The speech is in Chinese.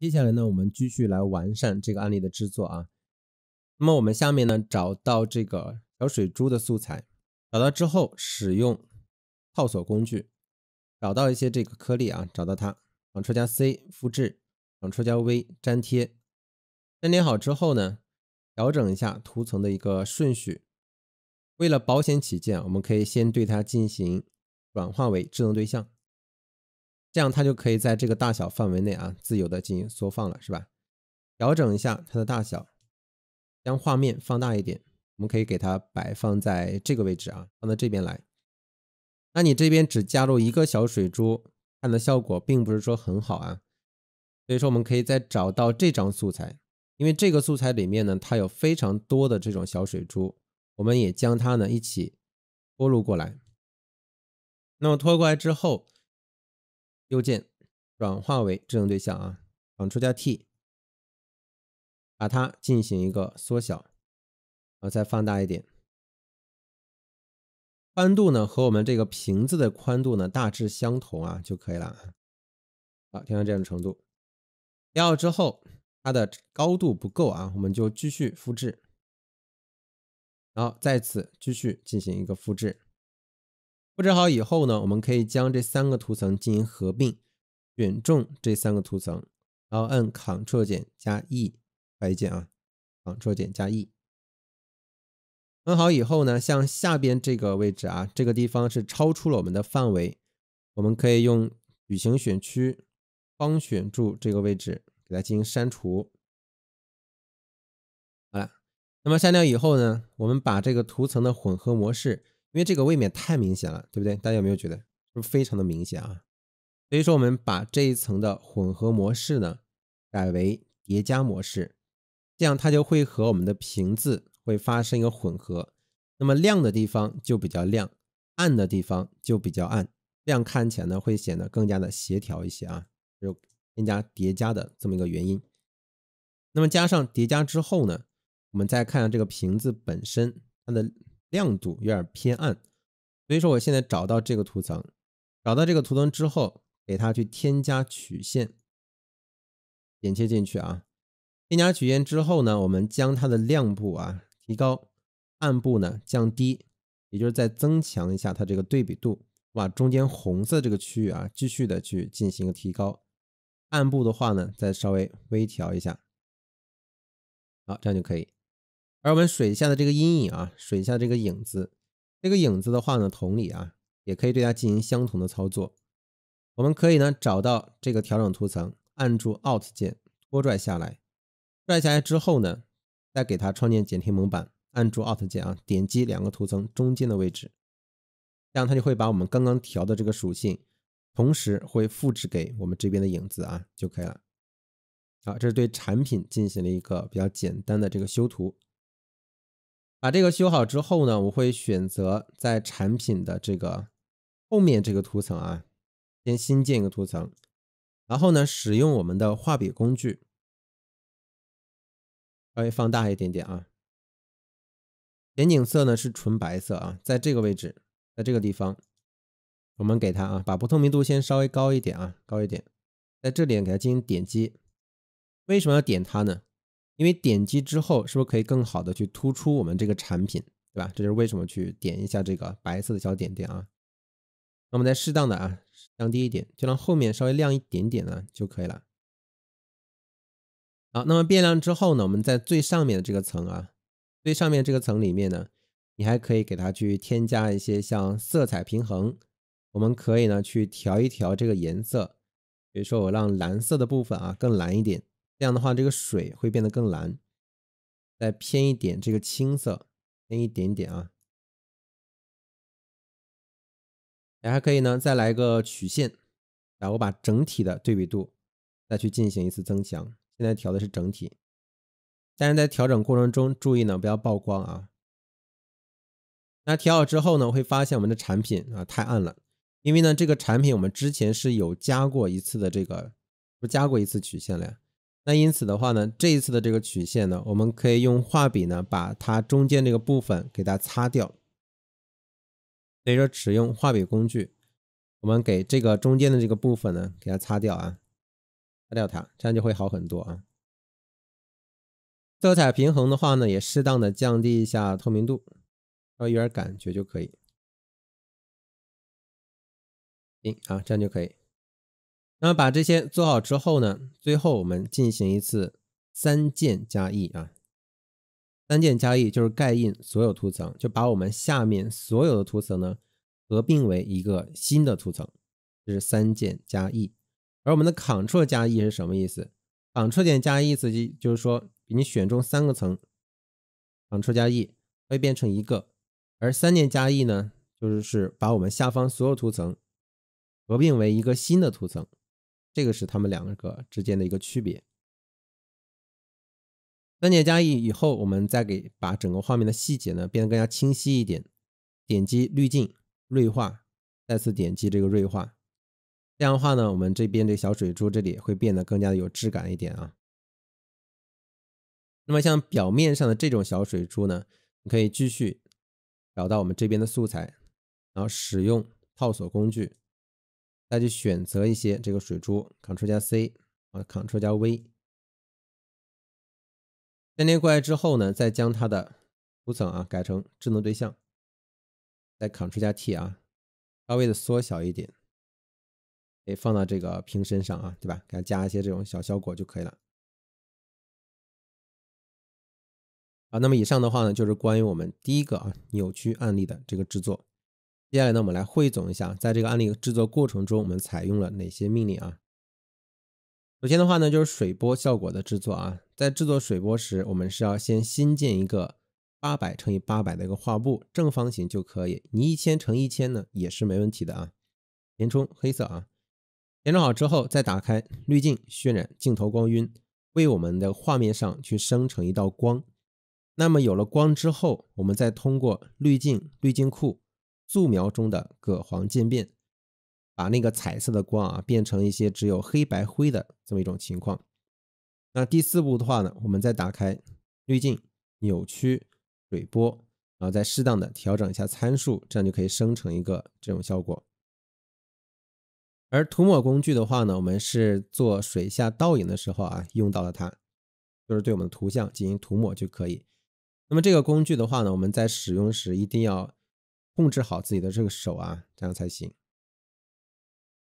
接下来呢，我们继续来完善这个案例的制作啊。那么我们下面呢，找到这个小水珠的素材，找到之后，使用套索工具，找到一些这个颗粒啊，找到它，Ctrl 加 C 复制，Ctrl 加 V 粘贴，粘贴好之后呢，调整一下图层的一个顺序。为了保险起见，我们可以先对它进行转化为智能对象。这样它就可以在这个大小范围内啊，自由的进行缩放了，是吧？调整一下它的大小，将画面放大一点。我们可以给它摆放在这个位置啊，放到这边来。那你这边只加入一个小水珠，看的效果并不是说很好啊。所以说，我们可以再找到这张素材，因为这个素材里面呢，它有非常多的这种小水珠，我们也将它呢一起拖入过来。那么拖过来之后。右键转化为智能对象啊，Ctrl 加 T，把它进行一个缩小，然后再放大一点。宽度呢和我们这个瓶子的宽度呢大致相同啊就可以了啊。调到这样的程度，调好之后它的高度不够啊，我们就继续复制，然后再次继续进行一个复制。复制好以后呢，我们可以将这三个图层进行合并。选中这三个图层，然后按 c t r l 键加 E，快捷键啊，c t r l 键加 E。摁好以后呢，像下边这个位置啊，这个地方是超出了我们的范围，我们可以用矩形选区框选住这个位置，给它进行删除。好了，那么删掉以后呢，我们把这个图层的混合模式。因为这个未免太明显了，对不对？大家有没有觉得是不是非常的明显啊？所以说我们把这一层的混合模式呢改为叠加模式，这样它就会和我们的瓶子会发生一个混合，那么亮的地方就比较亮，暗的地方就比较暗，这样看起来呢会显得更加的协调一些啊，就添加叠加的这么一个原因。那么加上叠加之后呢，我们再看下这个瓶子本身它的。亮度有点偏暗，所以说我现在找到这个图层，找到这个图层之后，给它去添加曲线，点切进去啊。添加曲线之后呢，我们将它的亮部啊提高，暗部呢降低，也就是再增强一下它这个对比度。把中间红色这个区域啊继续的去进行一个提高，暗部的话呢再稍微微调一下，好，这样就可以。而我们水下的这个阴影啊，水下这个影子，这个影子的话呢，同理啊，也可以对它进行相同的操作。我们可以呢找到这个调整图层，按住 Alt 键拖拽下来，拽下来之后呢，再给它创建剪贴蒙版，按住 Alt 键啊，点击两个图层中间的位置，这样它就会把我们刚刚调的这个属性，同时会复制给我们这边的影子啊，就可以了。好，这是对产品进行了一个比较简单的这个修图。把这个修好之后呢，我会选择在产品的这个后面这个图层啊，先新建一个图层，然后呢，使用我们的画笔工具，稍微放大一点点啊。前景色呢是纯白色啊，在这个位置，在这个地方，我们给它啊，把不透明度先稍微高一点啊，高一点，在这里给它进行点击。为什么要点它呢？因为点击之后，是不是可以更好的去突出我们这个产品，对吧？这就是为什么去点一下这个白色的小点点啊。那我们再适当的啊降低一点，就让后面稍微亮一点点呢就可以了。好，那么变亮之后呢，我们在最上面的这个层啊，最上面这个层里面呢，你还可以给它去添加一些像色彩平衡，我们可以呢去调一调这个颜色，比如说我让蓝色的部分啊更蓝一点。这样的话，这个水会变得更蓝，再偏一点这个青色，偏一点点啊，也还可以呢。再来一个曲线，然我把整体的对比度再去进行一次增强。现在调的是整体，但是在调整过程中注意呢，不要曝光啊。那调好之后呢，会发现我们的产品啊太暗了，因为呢这个产品我们之前是有加过一次的这个，不加过一次曲线了呀。那因此的话呢，这一次的这个曲线呢，我们可以用画笔呢，把它中间这个部分给它擦掉。所以说，只用画笔工具，我们给这个中间的这个部分呢，给它擦掉啊，擦掉它，这样就会好很多啊。色彩平衡的话呢，也适当的降低一下透明度，稍微有点感觉就可以。行啊，这样就可以。那么把这些做好之后呢？最后我们进行一次三键加 E 啊，三键加 E 就是盖印所有图层，就把我们下面所有的图层呢合并为一个新的图层。这是三键加 E，而我们的 Ctrl 加 E 是什么意思？Ctrl 键加 E 自己就是说给你选中三个层，Ctrl 加 E 会变成一个，而三键加 E 呢，就是是把我们下方所有图层合并为一个新的图层。这个是它们两个之间的一个区别。分解加一以后，我们再给把整个画面的细节呢变得更加清晰一点。点击滤镜锐化，再次点击这个锐化，这样的话呢，我们这边这小水珠这里会变得更加的有质感一点啊。那么像表面上的这种小水珠呢，你可以继续找到我们这边的素材，然后使用套索工具。再去选择一些这个水珠，Ctrl 加 C 啊，Ctrl 加 V 粘贴过来之后呢，再将它的图层啊改成智能对象，再 Ctrl 加 T 啊，稍微的缩小一点，给放到这个瓶身上啊，对吧？给它加一些这种小效果就可以了。啊，那么以上的话呢，就是关于我们第一个啊扭曲案例的这个制作。接下来呢，我们来汇总一下，在这个案例制作过程中，我们采用了哪些命令啊？首先的话呢，就是水波效果的制作啊。在制作水波时，我们是要先新建一个八百乘以八百的一个画布，正方形就可以。你一千乘一千呢，也是没问题的啊。填充黑色啊，填充好之后，再打开滤镜，渲染镜头光晕，为我们的画面上去生成一道光。那么有了光之后，我们再通过滤镜、滤镜库。素描中的铬黄渐变，把那个彩色的光啊变成一些只有黑白灰的这么一种情况。那第四步的话呢，我们再打开滤镜扭曲水波，然后再适当的调整一下参数，这样就可以生成一个这种效果。而涂抹工具的话呢，我们是做水下倒影的时候啊用到了它，就是对我们的图像进行涂抹就可以。那么这个工具的话呢，我们在使用时一定要。控制好自己的这个手啊，这样才行。